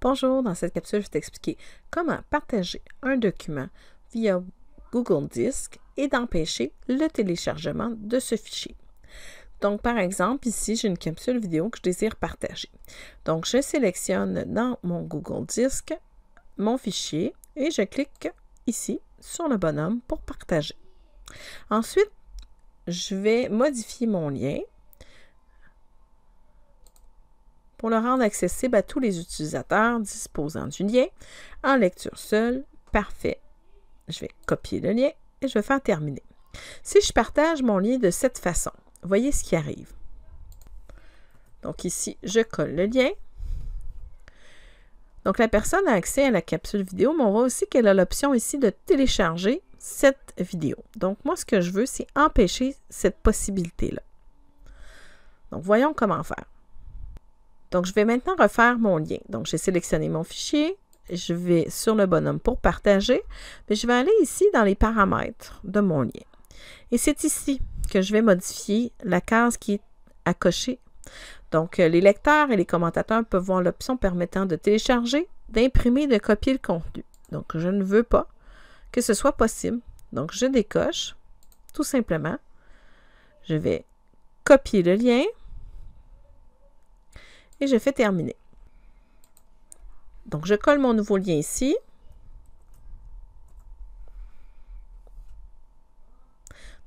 Bonjour, dans cette capsule, je vais t'expliquer comment partager un document via Google Disk et d'empêcher le téléchargement de ce fichier. Donc, par exemple, ici, j'ai une capsule vidéo que je désire partager. Donc, je sélectionne dans mon Google Disk mon fichier et je clique ici sur le bonhomme pour partager. Ensuite, je vais modifier mon lien pour le rendre accessible à tous les utilisateurs disposant du lien en lecture seule. Parfait. Je vais copier le lien et je vais faire terminer. Si je partage mon lien de cette façon, voyez ce qui arrive. Donc ici, je colle le lien. Donc la personne a accès à la capsule vidéo, mais on voit aussi qu'elle a l'option ici de télécharger cette vidéo. Donc moi, ce que je veux, c'est empêcher cette possibilité-là. Donc voyons comment faire. Donc, je vais maintenant refaire mon lien. Donc, j'ai sélectionné mon fichier. Je vais sur le bonhomme pour partager. Mais je vais aller ici dans les paramètres de mon lien. Et c'est ici que je vais modifier la case qui est à cocher. Donc, euh, les lecteurs et les commentateurs peuvent voir l'option permettant de télécharger, d'imprimer, de copier le contenu. Donc, je ne veux pas que ce soit possible. Donc, je décoche tout simplement. Je vais copier le lien et je fais terminer. Donc, je colle mon nouveau lien ici.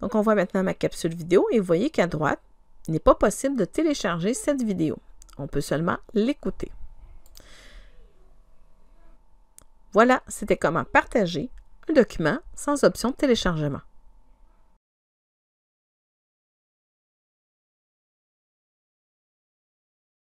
Donc, on voit maintenant ma capsule vidéo et vous voyez qu'à droite, il n'est pas possible de télécharger cette vidéo. On peut seulement l'écouter. Voilà, c'était comment partager un document sans option de téléchargement.